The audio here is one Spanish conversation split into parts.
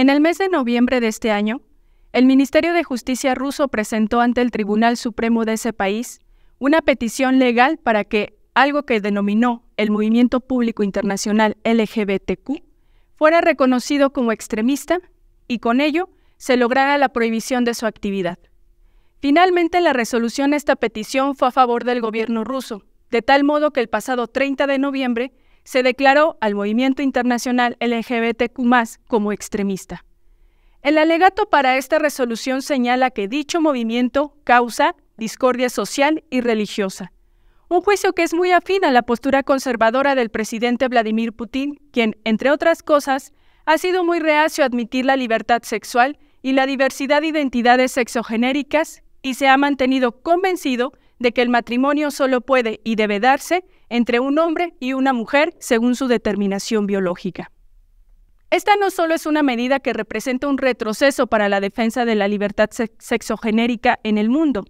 En el mes de noviembre de este año, el Ministerio de Justicia ruso presentó ante el Tribunal Supremo de ese país una petición legal para que algo que denominó el Movimiento Público Internacional LGBTQ fuera reconocido como extremista y con ello se lograra la prohibición de su actividad. Finalmente, la resolución de esta petición fue a favor del gobierno ruso, de tal modo que el pasado 30 de noviembre se declaró al movimiento internacional LGBTQ como extremista. El alegato para esta resolución señala que dicho movimiento causa discordia social y religiosa, un juicio que es muy afín a la postura conservadora del presidente Vladimir Putin, quien, entre otras cosas, ha sido muy reacio a admitir la libertad sexual y la diversidad de identidades sexogenéricas y se ha mantenido convencido de que el matrimonio solo puede y debe darse entre un hombre y una mujer según su determinación biológica. Esta no solo es una medida que representa un retroceso para la defensa de la libertad sexogenérica en el mundo,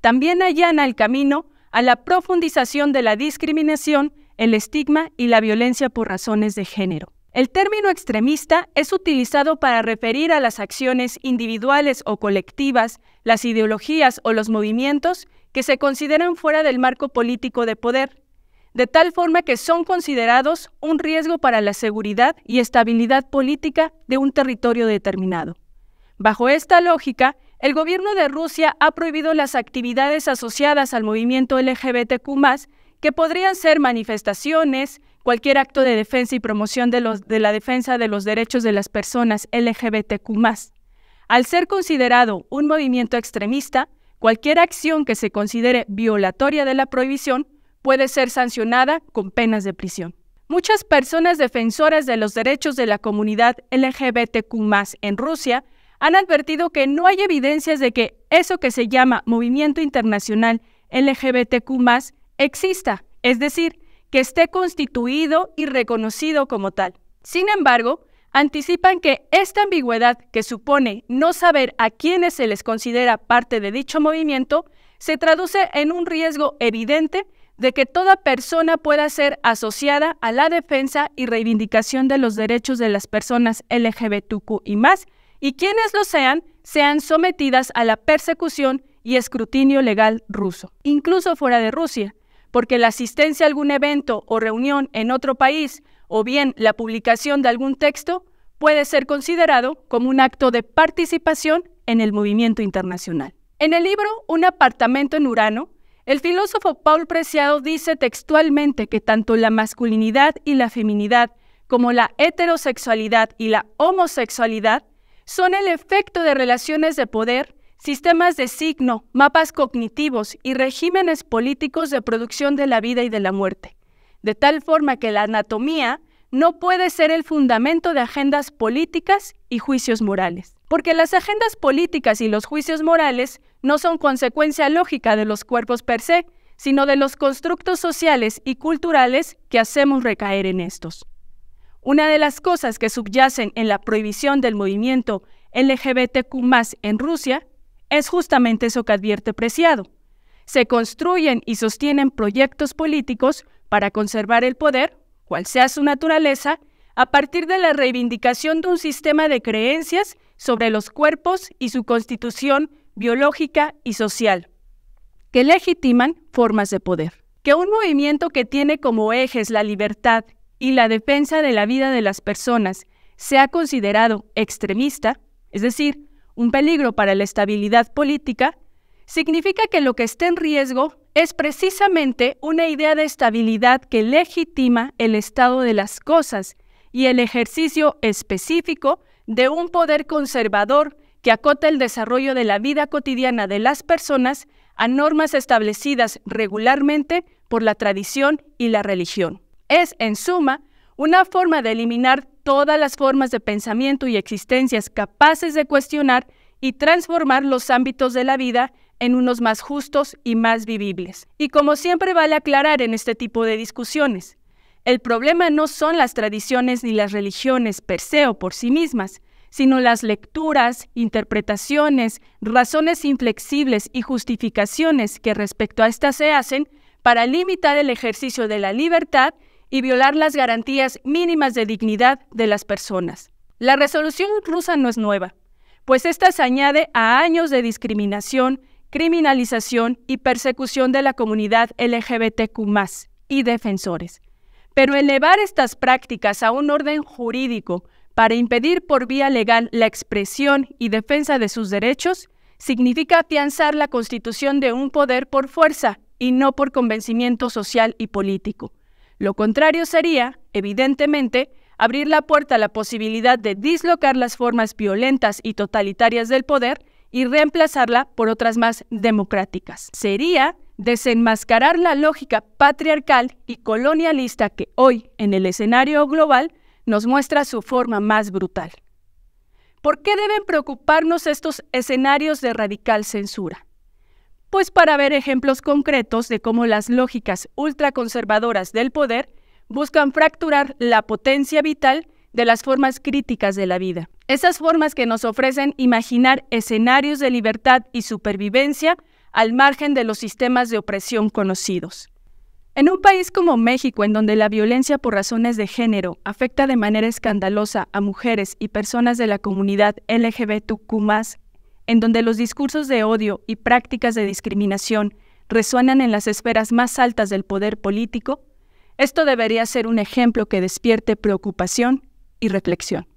también allana el camino a la profundización de la discriminación, el estigma y la violencia por razones de género. El término extremista es utilizado para referir a las acciones individuales o colectivas, las ideologías o los movimientos que se consideran fuera del marco político de poder, de tal forma que son considerados un riesgo para la seguridad y estabilidad política de un territorio determinado. Bajo esta lógica, el gobierno de Rusia ha prohibido las actividades asociadas al movimiento LGBTQ, que podrían ser manifestaciones, cualquier acto de defensa y promoción de, la defensa de los derechos de las personas LGBTQ. Al ser considerado un movimiento extremista, cualquier acción que se considere violatoria de la prohibición puede ser sancionada con penas de prisión. Muchas personas defensoras de los derechos de la comunidad LGBTQ en Rusia han advertido que no hay evidencias de que eso que se llama movimiento internacional LGBTQ exista, es decir, que esté constituido y reconocido como tal. Sin embargo, anticipan que esta ambigüedad que supone no saber a quiénes se les considera parte de dicho movimiento se traduce en un riesgo evidente de que toda persona pueda ser asociada a la defensa y reivindicación de los derechos de las personas LGBTQ y más, y quienes lo sean, sean sometidas a la persecución y escrutinio legal ruso, incluso fuera de Rusia, porque la asistencia a algún evento o reunión en otro país, o bien la publicación de algún texto, puede ser considerado como un acto de participación en el movimiento internacional. En el libro Un apartamento en Urano, el filósofo Paul Preciado dice textualmente que tanto la masculinidad y la feminidad, como la heterosexualidad y la homosexualidad, son el efecto de relaciones de poder, sistemas de signo, mapas cognitivos y regímenes políticos de producción de la vida y de la muerte, de tal forma que la anatomía no puede ser el fundamento de agendas políticas y juicios morales, porque las agendas políticas y los juicios morales no son consecuencia lógica de los cuerpos per se, sino de los constructos sociales y culturales que hacemos recaer en estos. Una de las cosas que subyacen en la prohibición del movimiento LGBTQ en Rusia es justamente eso que advierte Preciado. Se construyen y sostienen proyectos políticos para conservar el poder, cual sea su naturaleza, a partir de la reivindicación de un sistema de creencias sobre los cuerpos y su constitución biológica y social, que legitiman formas de poder. Que un movimiento que tiene como ejes la libertad y la defensa de la vida de las personas sea considerado extremista, es decir, un peligro para la estabilidad política, significa que lo que está en riesgo es precisamente una idea de estabilidad que legitima el estado de las cosas y el ejercicio específico de un poder conservador que acota el desarrollo de la vida cotidiana de las personas a normas establecidas regularmente por la tradición y la religión. Es, en suma, una forma de eliminar todas las formas de pensamiento y existencias capaces de cuestionar y transformar los ámbitos de la vida en unos más justos y más vivibles. Y como siempre vale aclarar en este tipo de discusiones, el problema no son las tradiciones ni las religiones per se o por sí mismas, sino las lecturas, interpretaciones, razones inflexibles y justificaciones que respecto a estas se hacen para limitar el ejercicio de la libertad y violar las garantías mínimas de dignidad de las personas. La resolución rusa no es nueva, pues ésta se añade a años de discriminación, criminalización y persecución de la comunidad LGBTQ y defensores. Pero elevar estas prácticas a un orden jurídico para impedir por vía legal la expresión y defensa de sus derechos significa afianzar la constitución de un poder por fuerza y no por convencimiento social y político. Lo contrario sería, evidentemente, abrir la puerta a la posibilidad de dislocar las formas violentas y totalitarias del poder y reemplazarla por otras más democráticas. Sería desenmascarar la lógica patriarcal y colonialista que hoy, en el escenario global, nos muestra su forma más brutal. ¿Por qué deben preocuparnos estos escenarios de radical censura? Pues para ver ejemplos concretos de cómo las lógicas ultraconservadoras del poder buscan fracturar la potencia vital de las formas críticas de la vida. Esas formas que nos ofrecen imaginar escenarios de libertad y supervivencia al margen de los sistemas de opresión conocidos. En un país como México, en donde la violencia por razones de género afecta de manera escandalosa a mujeres y personas de la comunidad LGBTQ, en donde los discursos de odio y prácticas de discriminación resuenan en las esferas más altas del poder político, esto debería ser un ejemplo que despierte preocupación y reflexión.